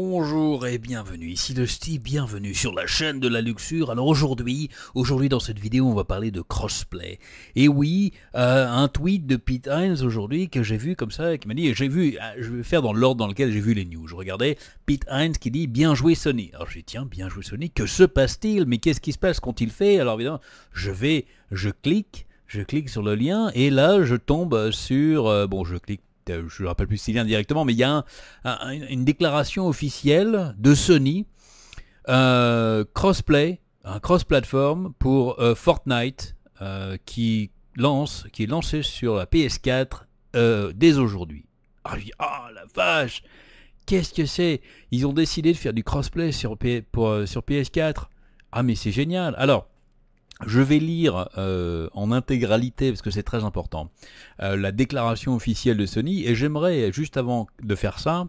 bonjour et bienvenue, ici le Steve, bienvenue sur la chaîne de la luxure. Alors aujourd'hui, aujourd'hui dans cette vidéo, on va parler de crossplay. Et oui, euh, un tweet de Pete Hines aujourd'hui que j'ai vu comme ça, qui m'a dit, j'ai vu, euh, je vais faire dans l'ordre dans lequel j'ai vu les news. Je regardais Pete Hines qui dit, bien joué Sony. Alors je dis tiens, bien joué Sony, que se passe-t-il Mais qu'est-ce qui se passe Qu'ont-ils fait Alors évidemment, je vais, je clique, je clique sur le lien et là je tombe sur, euh, bon je clique euh, je ne rappelle plus si vient directement, mais il y a une déclaration officielle de Sony, euh, crossplay, un cross-platform pour euh, Fortnite qui, lance, qui est lancé sur la PS4 dès aujourd'hui. Ah, ah, la vache Qu'est-ce que c'est Ils ont décidé de faire du crossplay sur, sur PS4. Ah mais c'est génial Alors, je vais lire euh, en intégralité, parce que c'est très important, euh, la déclaration officielle de Sony, et j'aimerais, juste avant de faire ça,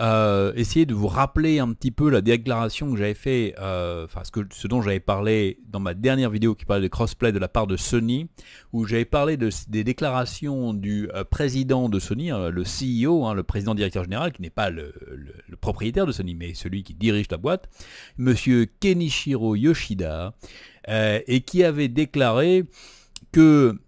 euh, essayer de vous rappeler un petit peu la déclaration que j'avais fait, enfin ce, ce dont j'avais parlé dans ma dernière vidéo qui parlait de crossplay de la part de Sony, où j'avais parlé des déclarations du président de Sony, hein, le CEO, hein, le président directeur général, qui n'est pas le, propriétaire de Sony, mais celui qui dirige la boîte, monsieur Kenichiro Yoshida, euh, et qui avait déclaré que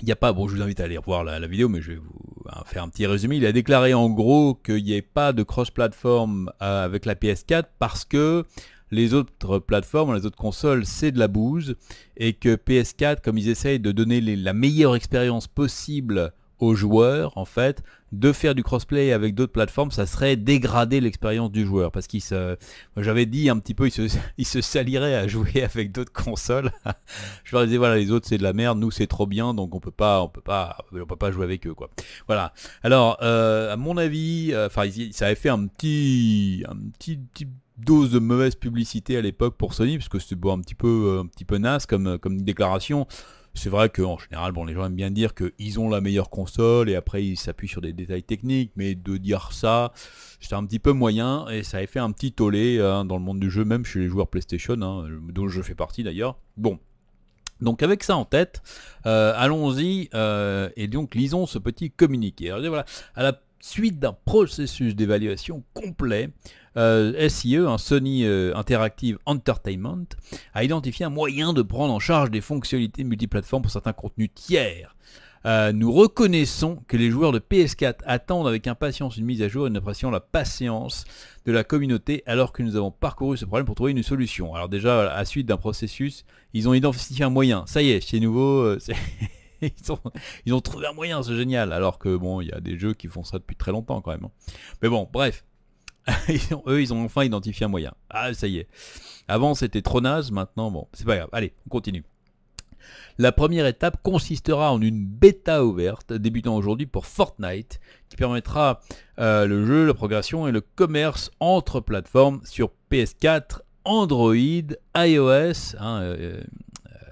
il n'y a pas, bon, je vous invite à aller voir la, vidéo, mais je vais vous hein, faire un petit résumé. Il a déclaré en gros qu'il n'y ait pas de cross-platform euh, avec la PS4 parce que les autres plateformes, les autres consoles, c'est de la bouse et que PS4, comme ils essayent de donner la meilleure expérience possible aux joueurs en fait de faire du crossplay avec d'autres plateformes, ça serait dégrader l'expérience du joueur parce qu'il se j'avais dit un petit peu il se, il se salirait à jouer avec d'autres consoles. je leur disais voilà, les autres c'est de la merde, nous c'est trop bien donc on peut pas on peut pas on peut pas jouer avec eux quoi. Voilà. Alors euh, à mon avis euh, enfin ça avait fait un petit un petit, dose de mauvaise publicité à l'époque pour Sony parce que c'était un petit peu euh, un petit peu naze comme comme déclaration c'est vrai qu'en général, bon, les gens aiment bien dire qu'ils ont la meilleure console et après ils s'appuient sur des détails techniques, mais de dire ça, c'était un petit peu moyen et ça a fait un petit tollé hein, dans le monde du jeu, même chez les joueurs PlayStation, hein, dont je fais partie d'ailleurs. Bon. Donc avec ça en tête, euh, allons-y euh, et donc lisons ce petit communiqué. Alors, voilà, à la suite d'un processus d'évaluation complet, euh, SIE, un Sony euh, Interactive Entertainment, a identifié un moyen de prendre en charge des fonctionnalités multiplateformes pour certains contenus tiers. Euh, nous reconnaissons que les joueurs de PS4 attendent avec impatience une mise à jour et nous apprécions la patience de la communauté alors que nous avons parcouru ce problème pour trouver une solution. Alors déjà, à la suite d'un processus, ils ont identifié un moyen. Ça y est, c'est nouveau. ils, ont, ils, ont, trouvé un moyen, c'est génial. Alors que bon, il y a des jeux qui font ça depuis très longtemps quand même. Hein. Mais bon, bref. eux, ils ont enfin identifié un moyen. Ah, ça y est. Avant, c'était trop naze, maintenant, bon, c'est pas grave. Allez, on continue. La première étape consistera en une bêta ouverte débutant aujourd'hui pour Fortnite qui permettra euh, le jeu, la progression et le commerce entre plateformes sur PS4, Android, iOS, hein, euh, euh,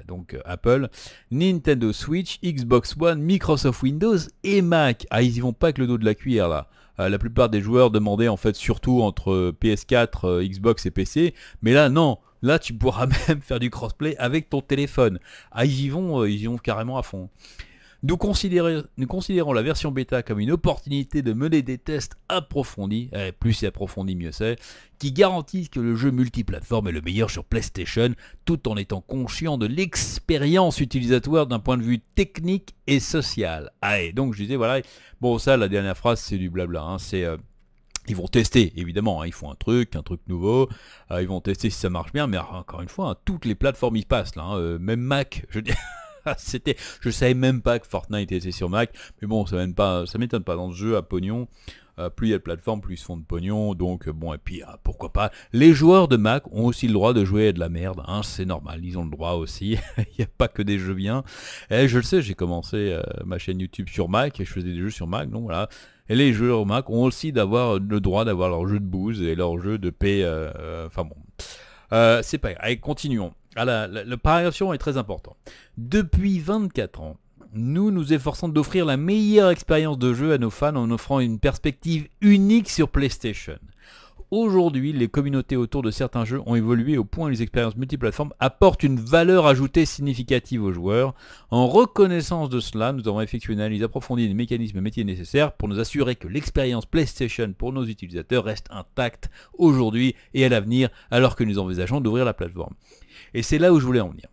donc Apple, Nintendo Switch, Xbox One, Microsoft Windows et Mac. Ah, ils y vont pas que le dos de la cuillère là. Euh, la plupart des joueurs demandaient en fait surtout entre PS4, euh, Xbox et PC. Mais là, non. Là, tu pourras même faire du crossplay avec ton téléphone. Ah, ils y vont, euh, ils y vont carrément à fond. Nous considérons, la version bêta comme une opportunité de mener des tests approfondis, eh, plus c'est approfondi mieux c'est, qui garantissent que le jeu multiplateforme est le meilleur sur PlayStation, tout en étant conscient de l'expérience utilisatoire d'un point de vue technique et social. Allez, ah, donc je disais, voilà, bon ça, la dernière phrase, c'est du blabla, hein, c'est... Euh, ils vont tester, évidemment, hein, ils font un truc, un truc nouveau, euh, ils vont tester si ça marche bien, mais ah, encore une fois, hein, toutes les plateformes y passent, là, euh, même Mac, je dis... c'était, je savais même pas que Fortnite était sur Mac, mais bon, ça ne m'étonne pas dans ce jeu à pognon. Euh, plus il y a de plateformes, plus ils se font de pognon. Donc, euh, bon, et puis, ah, pourquoi pas. Les joueurs de Mac ont aussi le droit de jouer à de la merde. Hein, c'est normal, ils ont le droit aussi. il n'y a pas que des jeux bien. Et je le sais, j'ai commencé euh, ma chaîne YouTube sur Mac et je faisais des jeux sur Mac. Donc, voilà. Et les joueurs Mac ont aussi d'avoir le droit d'avoir leur jeu de bouse et leur jeu de paix. Enfin bon. c'est pas grave. Allez, continuons. Alors, ah, le est très important. Depuis 24 ans, nous nous efforçons d'offrir la meilleure expérience de jeu à nos fans en offrant une perspective unique sur PlayStation. Aujourd'hui, les communautés autour de certains jeux ont évolué au point où les expériences multiplateformes apportent une valeur ajoutée significative aux joueurs. En reconnaissance de cela, nous avons effectué une analyse approfondie des mécanismes métiers nécessaires pour nous assurer que l'expérience PlayStation pour nos utilisateurs reste intacte aujourd'hui et à l'avenir alors que nous envisageons d'ouvrir la plateforme. Et c'est là où je voulais en venir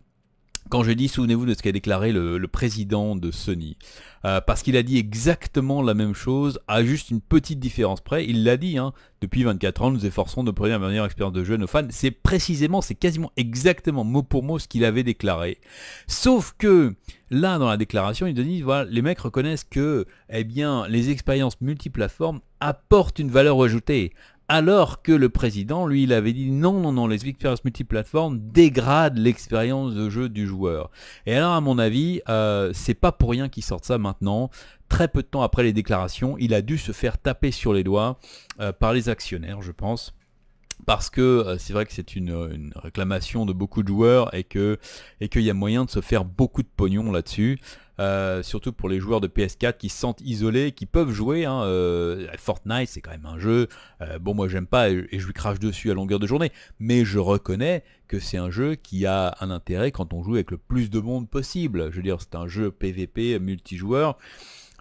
quand je dis souvenez-vous de ce qu'a déclaré le, président de Sony, euh, parce qu'il a dit exactement la même chose, à juste une petite différence près. Il l'a dit, hein, depuis 24 ans, nous efforçons de produire une meilleure expérience de jeu à nos fans. C'est précisément, c'est quasiment exactement mot pour mot ce qu'il avait déclaré. Sauf que là, dans la déclaration, il dit voilà, les mecs reconnaissent que, eh bien, les expériences multiplateformes apportent une valeur ajoutée, alors que le président, lui, il avait dit non, non, non, les expériences multiplateformes dégradent l'expérience de jeu du joueur. Et alors, à mon avis, euh, c'est pas pour rien qu'il sorte ça maintenant. Très peu de temps après les déclarations, il a dû se faire taper sur les doigts euh, par les actionnaires, je pense parce que euh, c'est vrai que c'est euh, une, réclamation de beaucoup de joueurs et que et qu'il y a moyen de se faire beaucoup de pognon là-dessus. Euh, surtout pour les joueurs de PS4 qui se sentent isolés, qui peuvent jouer. Hein, Fortnite, c'est quand même un jeu. bon, moi, j'aime pas et, je lui crache dessus à longueur de journée. Mais je reconnais que c'est un jeu qui a un intérêt quand on joue avec le plus de monde possible. Je veux dire, c'est un jeu PVP multijoueur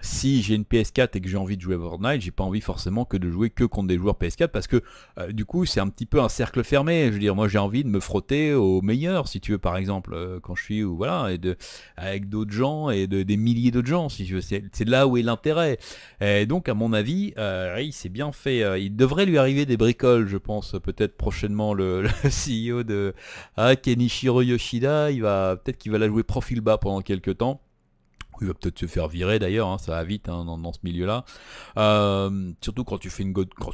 si j'ai une PS4 et que j'ai envie de jouer à Fortnite, j'ai pas envie forcément que de jouer que contre des joueurs PS4 parce que euh, du coup c'est un petit peu un cercle fermé. Je veux dire, moi j'ai envie de me frotter au meilleur, si tu veux, par exemple, euh, quand je suis ou voilà, et de avec d'autres gens et de, des milliers d'autres gens, si je veux. C'est là où est l'intérêt. Et donc à mon avis, euh, c'est il s'est bien fait. il devrait lui arriver des bricoles, je pense, peut-être prochainement le, CEO de ah, Kenichiro Yoshida, il va peut-être qu'il va la jouer profil bas pendant quelques temps. Il va peut-être se faire virer d'ailleurs, hein, ça va vite hein, dans, ce milieu-là. Euh, surtout quand tu fais une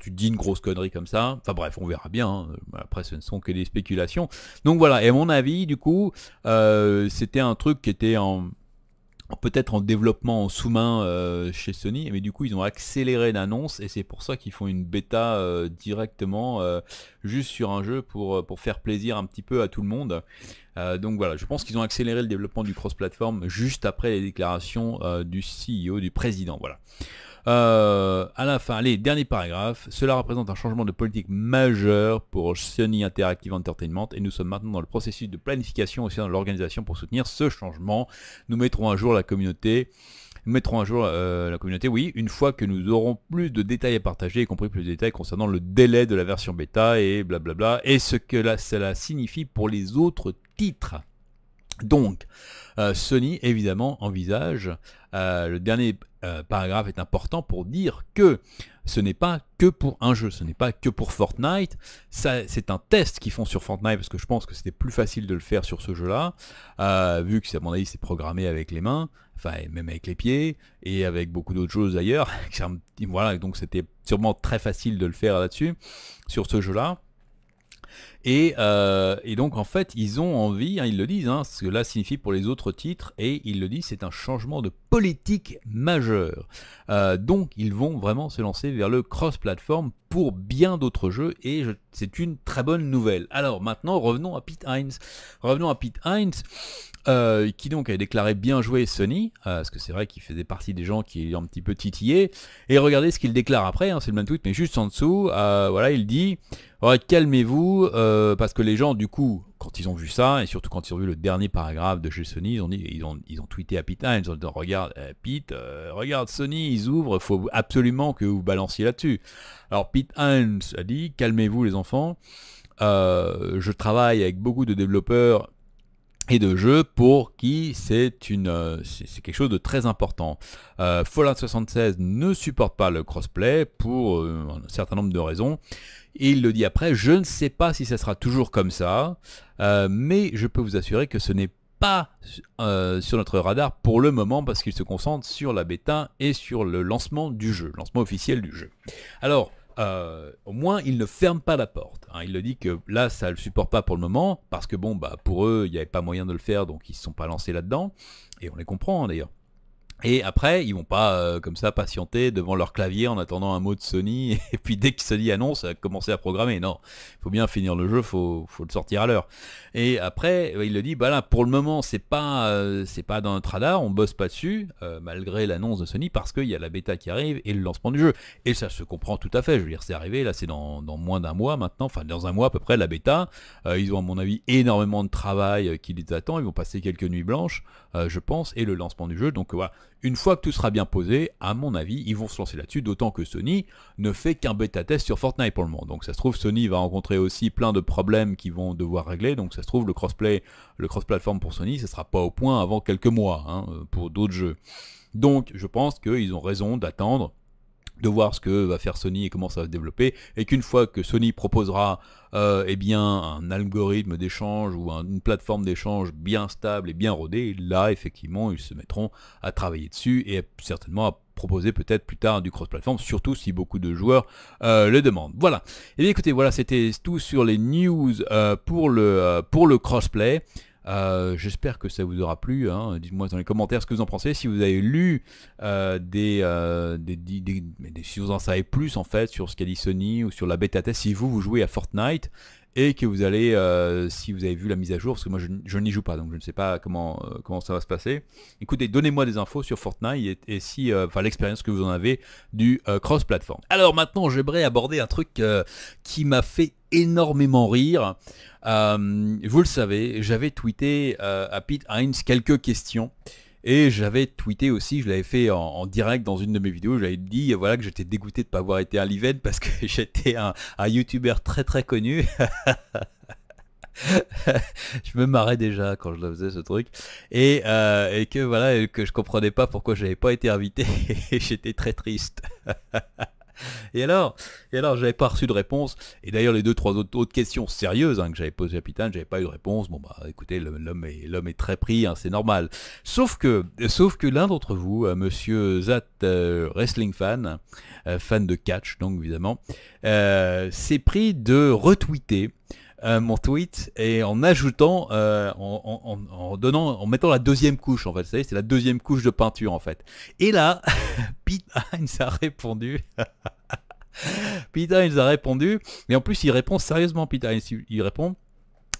dis une grosse connerie comme ça. Enfin bref, on verra bien. Hein. Après, ce ne sont que des spéculations. Donc voilà. Et à mon avis, du coup, euh, c'était un truc qui était peut-être en développement en sous-main euh, chez Sony, mais du coup ils ont accéléré l'annonce et c'est pour ça qu'ils font une bêta directement juste sur un jeu pour faire plaisir un petit peu à tout le monde. Euh, donc voilà, je pense qu'ils ont accéléré le développement du cross-platform juste après les déclarations euh, du CEO, du président. Voilà. Euh, à la fin, les derniers paragraphes. Cela représente un changement de politique majeur pour Sony Interactive Entertainment et nous sommes maintenant dans le processus de planification aussi dans l'organisation pour soutenir ce changement. Nous mettrons à jour la communauté nous mettrons à jour la communauté, oui, une fois que nous aurons plus de détails à partager, y compris plus de détails concernant le délai de la version bêta et blablabla, et ce que cela signifie pour les autres donc, euh, Sony, évidemment, envisage, euh, le dernier euh, paragraphe est important pour dire que ce n'est pas que pour un jeu, ce n'est pas que pour Fortnite, c'est un test qu'ils font sur Fortnite, parce que je pense que c'était plus facile de le faire sur ce jeu-là, vu que, à mon avis, c'est programmé avec les mains, enfin, même avec les pieds, et avec beaucoup d'autres choses d'ailleurs, voilà, donc c'était sûrement très facile de le faire là-dessus, sur ce jeu-là. Euh, et, donc, en fait, ils ont envie, hein, ils le disent, hein, ce que cela signifie pour les autres titres, et ils le disent, c'est un changement de politique majeur. Euh, donc, ils vont vraiment se lancer vers le cross-platform pour bien d'autres jeux, et c'est une très bonne nouvelle. Alors, maintenant, revenons à Pete Hines. Revenons à Pete Hines. Euh, qui donc a déclaré bien joué Sony, parce que c'est vrai qu'il faisait partie des gens qui ont un petit peu titillé, et regardez ce qu'il déclare après, hein, c'est le même tweet, mais juste en dessous, voilà, il dit, calmez-vous, euh, parce que les gens, du coup, quand ils ont vu ça, et surtout quand ils ont vu le dernier paragraphe de chez Sony, ils ont, ils ont, tweeté à Pete Hines, ils ont dit, regarde, euh, Pete, euh, regarde Sony, ils ouvrent, faut absolument que vous balanciez là-dessus. Alors Pete Hines a dit, calmez-vous les enfants, je travaille avec beaucoup de développeurs et de jeux pour qui c'est une quelque chose de très important. Fallout 76 ne supporte pas le crossplay pour un certain nombre de raisons et il le dit après, je ne sais pas si ça sera toujours comme ça, euh, mais je peux vous assurer que ce n'est pas euh, sur notre radar pour le moment parce qu'il se concentre sur la bêta et sur le lancement du jeu, lancement officiel du jeu. Alors, euh, au moins, il ne ferme pas la porte. Hein. Il le dit que là, ça ne le supporte pas pour le moment parce que bon, bah, pour eux, il n'y avait pas moyen de le faire, donc ils ne se sont pas lancés là-dedans. Et on les comprend hein, d'ailleurs. Et après, ils vont pas euh, comme ça patienter devant leur clavier en attendant un mot de Sony. Et puis dès que Sony annonce, commencer à programmer. Non, il faut bien finir le jeu, faut faut le sortir à l'heure. Et après, euh, il le dit, bah là, pour le moment, c'est pas euh, c'est pas dans notre radar, on bosse pas dessus, malgré l'annonce de Sony, parce qu'il y a la bêta qui arrive et le lancement du jeu. Et ça se comprend tout à fait. Je veux dire, c'est arrivé. Là, c'est dans, moins d'un mois maintenant, enfin dans un mois à peu près la bêta. ils ont à mon avis énormément de travail qui les attend. Ils vont passer quelques nuits blanches, je pense, et le lancement du jeu. Donc voilà. Une fois que tout sera bien posé, à mon avis, ils vont se lancer là-dessus, d'autant que Sony ne fait qu'un bêta test sur Fortnite pour le moment. Donc ça se trouve, Sony va rencontrer aussi plein de problèmes qu'ils vont devoir régler. Donc ça se trouve, le crossplay, le cross-platform pour Sony, ça sera pas au point avant quelques mois hein, pour d'autres jeux. Donc je pense qu'ils ont raison d'attendre de voir ce que va faire Sony et comment ça va se développer, et qu'une fois que Sony proposera euh, eh bien, un algorithme d'échange ou une plateforme d'échange bien stable et bien rodée, là, effectivement, ils se mettront à travailler dessus et certainement à proposer peut-être plus tard du cross-platform, surtout si beaucoup de joueurs euh, le demandent. Voilà. Et eh bien écoutez, voilà, c'était tout sur les news euh, pour le, pour le crossplay. Euh, j'espère que ça vous aura plu. Hein. Dites-moi dans les commentaires ce que vous en pensez. Si vous avez lu euh, des, euh, des, Si vous en savez plus en fait sur ce qu'a dit Sony ou sur la bêta test, si vous, vous jouez à Fortnite, et que vous allez, euh, si vous avez vu la mise à jour, parce que moi je, n'y joue pas, donc je ne sais pas euh, comment, ça va se passer. Écoutez, donnez-moi des infos sur Fortnite et, si, euh, enfin l'expérience que vous en avez du cross-platform. Alors maintenant, j'aimerais aborder un truc qui m'a fait énormément rire. vous le savez, j'avais tweeté à Pete Hines quelques questions et j'avais tweeté aussi, je l'avais fait en, direct dans une de mes vidéos, j'avais dit voilà que j'étais dégoûté de ne pas avoir été à live parce que j'étais un, YouTuber très très connu. je me marrais déjà quand je le faisais ce truc et, euh, que voilà que je comprenais pas pourquoi j'avais pas été invité et j'étais très triste et alors, et alors, j'avais pas reçu de réponse. Et d'ailleurs, les deux, trois autres, questions sérieuses hein, que j'avais posées à capitaine, j'avais pas eu de réponse. Bon, bah, écoutez, l'homme est, est très pris, hein, c'est normal. Sauf que, sauf que l'un d'entre vous, euh, monsieur Zat euh, Wrestling Fan, euh, fan de catch, donc évidemment, s'est pris de retweeter euh, mon tweet et en ajoutant, euh, en, donnant, en mettant la deuxième couche en fait. Vous c'est la deuxième couche de peinture en fait. Et là, Pete Hines a répondu. Pete Hines a répondu, Et en plus il répond sérieusement. Pete il répond.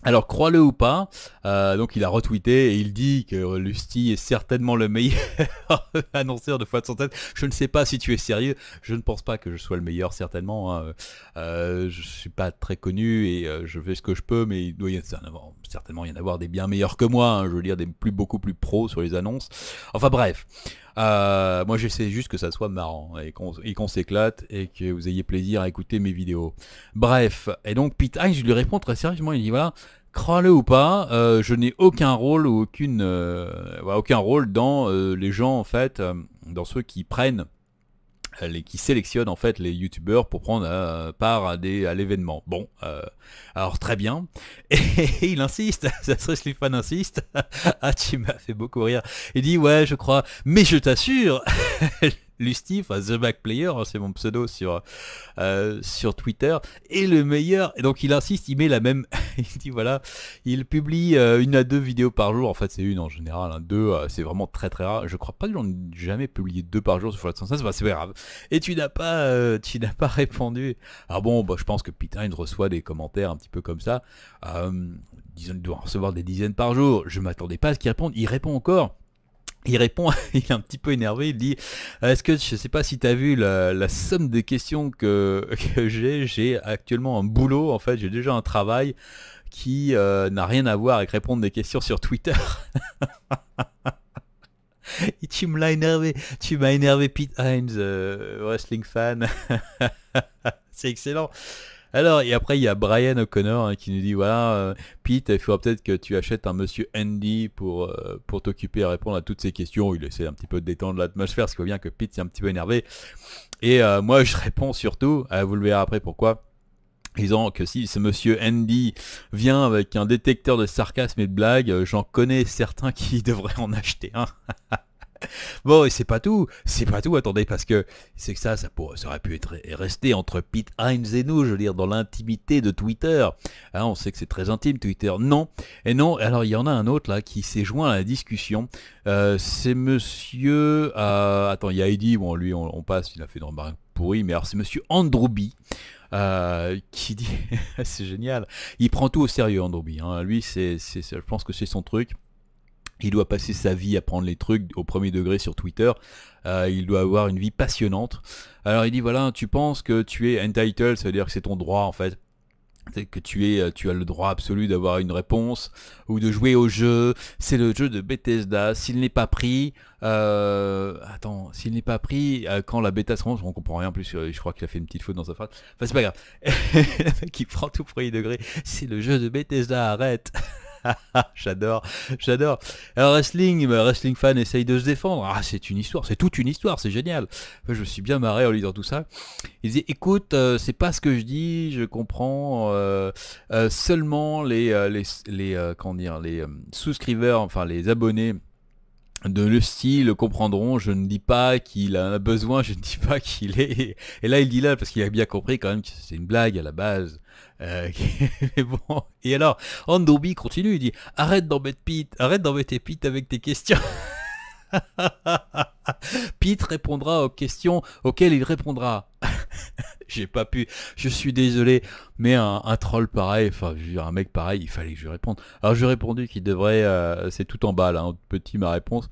Alors crois-le ou pas, euh, donc il a retweeté et il dit que Lusty est certainement le meilleur annonceur de fois de son tête. Je ne sais pas si tu es sérieux, je ne pense pas que je sois le meilleur certainement. Hein. Euh, je suis pas très connu et euh, je fais ce que je peux, mais il doit y en avoir, certainement y en avoir des bien meilleurs que moi. Hein. Je veux dire des plus beaucoup plus pros sur les annonces. Enfin bref. Euh, moi, j'essaie juste que ça soit marrant et qu'on s'éclate et que vous ayez plaisir à écouter mes vidéos. Bref, et donc Pete Hines, je lui réponds très sérieusement, il dit voilà, crois-le ou pas, euh, je n'ai aucun rôle ou aucune, euh, aucun rôle dans les gens en fait, dans ceux qui prennent euh, les, qui sélectionne en fait les youtubeurs pour prendre euh, part à, des, à l'événement. Bon, euh, alors très bien. Et, il insiste, ça serait les insiste. ah, tu m'as fait beaucoup rire. Il dit ouais, je crois, mais je t'assure, Lusty, The Back Player, hein, c'est mon pseudo sur, euh, sur Twitter, est le meilleur. Et donc il insiste, il met la même. il dit voilà, il publie euh, une à deux vidéos par jour. En fait, c'est une en général, un hein, deux, euh, c'est vraiment très très rare. Je crois pas que j'en ai jamais publié deux par jour sur Fallout 116, va c'est pas grave. Et tu n'as pas, tu n'as pas répondu. Alors ah bon, bah, je pense que putain, il reçoit des commentaires un petit peu comme ça. disons, il doit recevoir des dizaines par jour. Je m'attendais pas à ce qu'il réponde. Il répond encore. Il répond, il est un petit peu énervé, il dit euh, Est-ce que je sais pas si tu as vu la, somme des questions que, j'ai J'ai actuellement un boulot, en fait, j'ai déjà un travail qui euh, n'a rien à voir avec répondre des questions sur Twitter. tu me l'as énervé, tu m'as énervé Pete Hines, euh, wrestling fan. C'est excellent. Alors, et après, il y a Brian O'Connor hein, qui nous dit voilà, euh, Pete, il faudra peut-être que tu achètes un monsieur Andy pour, euh, pour t'occuper à répondre à toutes ces questions. Il essaie un petit peu de détendre l'atmosphère, parce qu'on voit bien que Pete est un petit peu énervé. Et euh, moi, je réponds surtout, vous le verrez après pourquoi disant que si ce monsieur Andy vient avec un détecteur de sarcasme et de blagues, j'en connais certains qui devraient en acheter un. bon, et c'est pas tout, c'est pas tout, attendez, parce que c'est que ça, ça, pourrait, ça aurait pu être resté entre Pete Hines et nous, je veux dire, dans l'intimité de Twitter. Hein, on sait que c'est très intime, Twitter. Non, et non, alors il y en a un autre là qui s'est joint à la discussion. Euh, c'est monsieur. Euh, attends, il y a Eddie, bon, lui, on, passe, il a fait dans remarque pourrie, mais alors c'est monsieur Andrew euh, qui dit, c'est génial, il prend tout au sérieux Androubi, hein. lui c'est, je pense que c'est son truc, il doit passer sa vie à prendre les trucs au premier degré sur Twitter. Euh, il doit avoir une vie passionnante. Alors il dit voilà, tu penses que tu es entitled, ça veut dire que c'est ton droit en fait C'est-à-dire que tu es, tu as le droit absolu d'avoir une réponse ou de jouer au jeu. C'est le jeu de Bethesda. S'il n'est pas pris, euh, attends, s'il n'est pas pris euh, quand la bêta se rend, on comprend rien plus. Euh, je crois qu'il a fait une petite faute dans sa phrase. Enfin, c'est pas grave. Qui prend tout premier degré. C'est le jeu de Bethesda. Arrête. j'adore, j'adore. Alors wrestling, bah, wrestling fan essaye de se défendre. Ah, c'est une histoire, c'est toute une histoire, c'est génial. je me suis bien marré en lisant tout ça. Il disait, écoute, euh, c'est pas ce que je dis, je comprends euh, euh, seulement les, les, les comment dire, les souscriveurs, enfin les abonnés de le style comprendront, je ne dis pas qu'il a besoin, je ne dis pas qu'il est... Et là, il dit là, parce qu'il a bien compris quand même que c'est une blague à la base. Euh, mais bon. Et alors, Andobi continue, il dit, arrête d'embêter Pete, arrête d'embêter Pete avec tes questions. Pete répondra aux questions auxquelles il répondra. j'ai pas pu. Je suis désolé, mais un, troll pareil, enfin, un mec pareil, il fallait que je réponde. Alors, j'ai répondu qu'il devrait, euh, c'est tout en bas là, hein, petit ma réponse.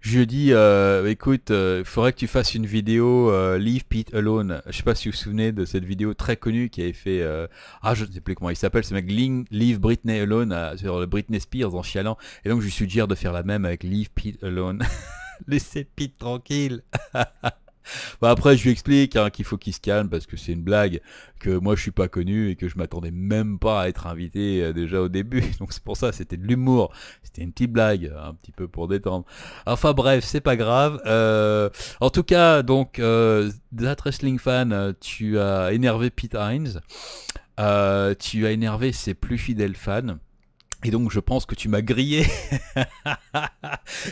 Je dis, euh, écoute, euh, il faudrait que tu fasses une vidéo Leave Pete Alone. Je sais pas si vous vous souvenez de cette vidéo très connue qui avait fait, ah, je ne sais plus comment il s'appelle, ce mec Leave Britney Alone sur le Britney Spears en chialant. Et donc, je lui suggère de faire la même avec Leave Pete Alone. Laissez Pete tranquille. Bah, après, je lui explique hein, qu'il faut qu'il se calme parce que c'est une blague, que moi je suis pas connu et que je m'attendais même pas à être invité euh, déjà au début. Donc c'est pour ça, c'était de l'humour, c'était une petite blague, euh, un petit peu pour détendre. Enfin bref, c'est pas grave. Euh, en tout cas, donc, euh, That Wrestling Fan, tu as énervé Pete Hines, tu as énervé ses plus fidèles fans. Et donc je pense que tu m'as grillé,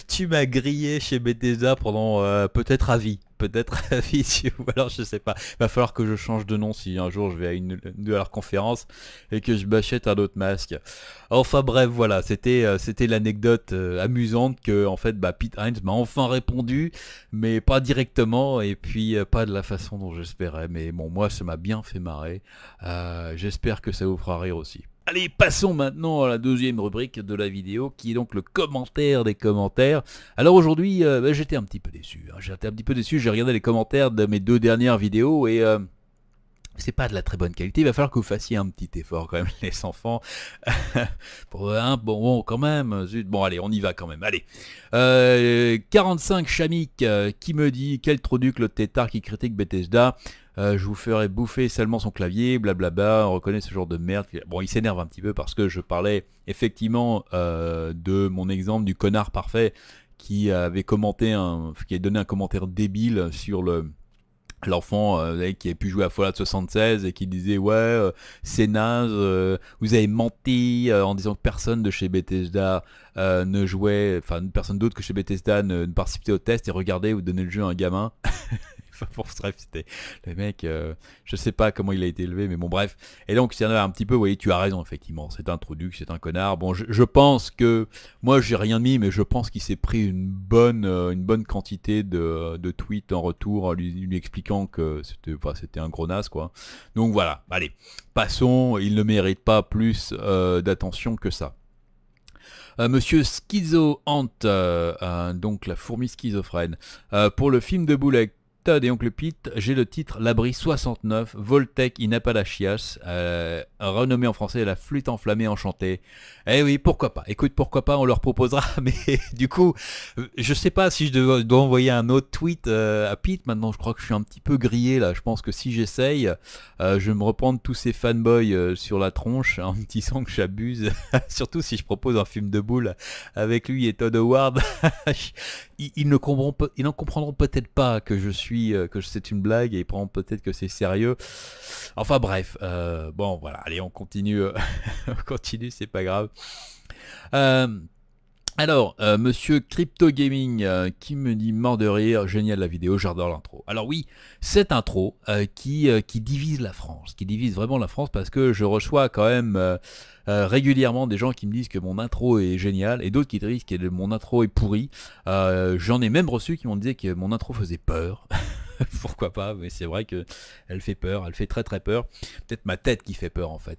tu m'as grillé chez Bethesda pendant euh, peut-être à vie, peut-être à vie, si, ou alors je sais pas. Va falloir que je change de nom si un jour je vais à une, de leurs conférences et que je m'achète un autre masque. Enfin bref, voilà, c'était euh, c'était l'anecdote euh, amusante que en fait bah, Pete Hines m'a enfin répondu, mais pas directement et puis pas de la façon dont j'espérais. Mais bon, moi ça m'a bien fait marrer. J'espère que ça vous fera rire aussi. Allez, passons maintenant à la deuxième rubrique de la vidéo, qui est donc le commentaire des commentaires. Alors aujourd'hui, euh, ben, j'étais un petit peu déçu. Hein. J'étais un petit peu déçu, j'ai regardé les commentaires de mes deux dernières vidéos et... Euh, c'est pas de la très bonne qualité, il va falloir que vous fassiez un petit effort quand même, les enfants. Hein, bon, bon, quand même, bon allez, on y va quand même, allez. 45 euh, chamique qui me dit, quel troduc le tétard qui critique Bethesda euh, je vous ferai bouffer seulement son clavier, blablabla, on reconnaît ce genre de merde. Bon, il s'énerve un petit peu parce que je parlais effectivement euh, de mon exemple du connard parfait qui avait commenté, un, qui donné un commentaire débile sur l'enfant euh, qui avait pu jouer à Fallout 76 et qui disait ouais c'est naze vous avez menti en disant que personne de chez Bethesda ne jouait enfin personne d'autre que chez Bethesda ne, ne, participait au test et regardez vous donnez le jeu à un gamin pour se c'était Le mec, euh, je sais pas comment il a été élevé, mais bon, bref. Et donc, c'est un petit peu, vous voyez, tu as raison, effectivement. C'est un c'est un connard. Bon, je, pense que, moi, j'ai rien mis, mais je pense qu'il s'est pris une bonne, euh, une bonne quantité de, tweets en retour, lui, lui expliquant que c'était c'était un gros naze, quoi. Donc voilà, allez, passons. Il ne mérite pas plus euh, d'attention que ça. Monsieur Schizo Hante, donc la fourmi schizophrène, pour le film de Boulek. Todd et Oncle Pete, j'ai le titre L'abri 69, Voltec in Appalachias, euh, renommé en français La flûte enflammée enchantée. Eh oui, pourquoi pas Écoute, pourquoi pas, on leur proposera, mais du coup, je sais pas si je dois, envoyer un autre tweet euh, à Pete, maintenant je crois que je suis un petit peu grillé là, je pense que si j'essaye, euh, je vais me reprendre tous ces fanboys sur la tronche en me disant que j'abuse, surtout si je propose un film de boule avec lui et Todd Howard, ils, n'en comprendront peut-être pas que je suis, euh, que c'est une blague et ils prendront peut-être que c'est sérieux. Enfin bref, euh, bon voilà, allez, on continue, euh, on continue, c'est pas grave. Alors, euh, monsieur Crypto Gaming euh, qui me dit mort de rire, génial la vidéo, j'adore l'intro. Alors oui, cette intro euh, qui, qui divise la France, qui divise vraiment la France parce que je reçois quand même régulièrement des gens qui me disent que mon intro est génial et d'autres qui disent que mon intro est pourri. J'en ai même reçu qui m'ont dit que mon intro faisait peur. pourquoi pas, mais c'est vrai que elle fait peur, elle fait très très peur. Peut-être ma tête qui fait peur en fait.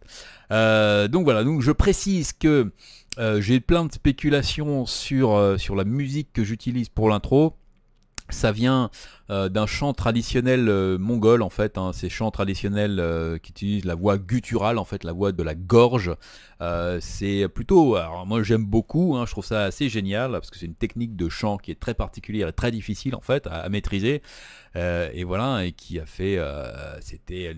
Euh, donc voilà, donc je précise que euh, j'ai plein de spéculations sur, euh, sur la musique que j'utilise pour l'intro. Ça vient euh, d'un chant traditionnel euh, mongol en fait, hein, ces chants traditionnels euh, qui utilisent la voix gutturale en fait, la voix de la gorge. c'est plutôt, alors moi j'aime beaucoup, hein, je trouve ça assez génial parce que c'est une technique de chant qui est très particulière et très difficile en fait à, maîtriser. et voilà, et qui a fait, c'était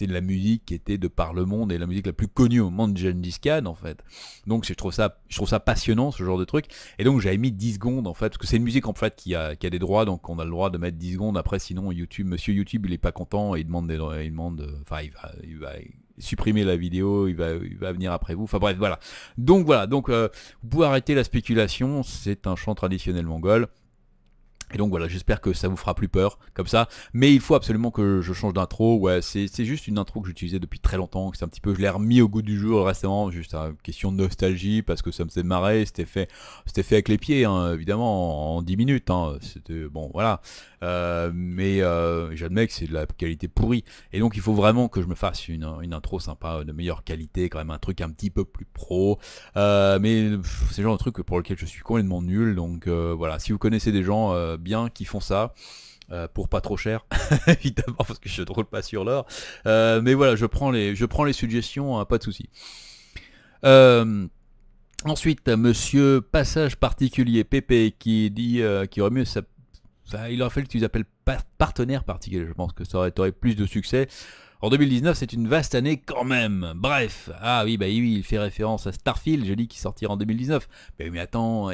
de la musique qui était de par le monde et la musique la plus connue au monde de Genghis Khan en fait. Donc je trouve ça, je trouve ça passionnant ce genre de truc. Et donc j'avais mis 10 secondes en fait, parce que c'est une musique en fait qui a, qui a des droits, donc on a le droit de mettre 10 secondes. Après, sinon, YouTube, monsieur YouTube, il est pas content et demande, il euh, enfin, il va, supprimer la vidéo, il va, il va venir après vous. Enfin bref, voilà. Donc voilà, donc euh, vous pouvez arrêter la spéculation. C'est un chant traditionnel mongol. Et donc voilà, j'espère que ça vous fera plus peur comme ça. Mais il faut absolument que je change d'intro. Ouais, c'est juste une intro que j'utilisais depuis très longtemps. C'est un petit peu, je l'ai remis au goût du jour récemment, juste à question de nostalgie parce que ça me faisait marrer. C'était fait, c'était fait avec les pieds, hein, évidemment, en, 10 minutes. Hein. C'était bon, voilà. Euh, mais euh, j'admets que c'est de la qualité pourrie. Et donc il faut vraiment que je me fasse une, une, intro sympa, de meilleure qualité, quand même un truc un petit peu plus pro. Euh, mais c'est genre un truc pour lequel je suis complètement nul. Donc euh, voilà, si vous connaissez des gens bien qui font ça. Euh, pour pas trop cher, évidemment, parce que je drôle pas sur l'or. Euh, mais voilà, je prends les, je prends les suggestions, hein, pas de souci. Euh, ensuite, Monsieur Passage Particulier PP qui dit qui aurait mieux ça, il aurait fallu que tu les appelles partenaire particulier. Je pense que ça aurait, aurait plus de succès. En 2019, c'est une vaste année quand même. Bref, ah oui, bah oui, il fait référence à Starfield, je dis, qu'il sortira en 2019. Mais, bah mais attends,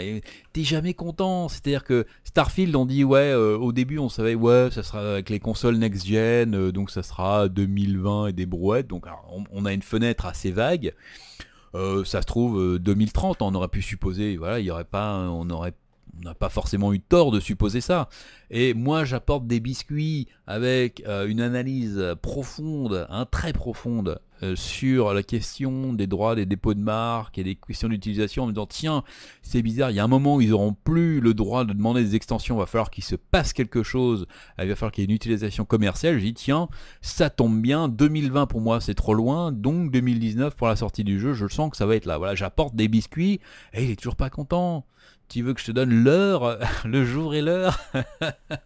t'es jamais content. C'est-à-dire que Starfield, on dit, ouais, euh, au début, on savait, ouais, ça sera avec les consoles next-gen, euh, donc ça sera 2020 et des brouettes. Donc on, a une fenêtre assez vague. Euh, ça se trouve 2030 on aurait pu supposer voilà il n'y aurait pas on aurait n'a pas forcément eu tort de supposer ça. Et moi, j'apporte des biscuits avec euh, une analyse profonde, un hein, très profonde, euh, sur la question des droits des dépôts de marque et des questions d'utilisation en me disant tiens, c'est bizarre, il y a un moment où ils n'auront plus le droit de demander des extensions, il va falloir qu'il se passe quelque chose, euh, il va falloir qu'il y ait une utilisation commerciale. Je dis tiens, ça tombe bien, 2020 pour moi c'est trop loin, donc 2019 pour la sortie du jeu, je sens que ça va être là. Voilà, j'apporte des biscuits et il est toujours pas content tu veux que je te donne l'heure, le jour et l'heure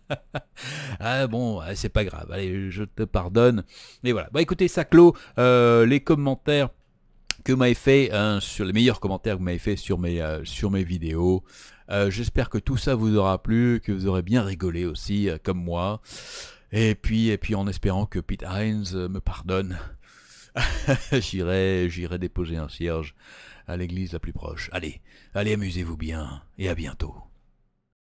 Ah bon, c'est pas grave, allez, je te pardonne. Mais voilà, bah écoutez, ça clôt euh, les commentaires que m'avez fait hein, sur les meilleurs commentaires que m'avez fait sur mes, euh, sur mes vidéos. Euh, j'espère que tout ça vous aura plu, que vous aurez bien rigolé aussi, comme moi. Et puis, et puis en espérant que Pete Hines me pardonne, j'irai déposer un cierge à l'église la plus proche. Allez, allez, amusez-vous bien, et à bientôt.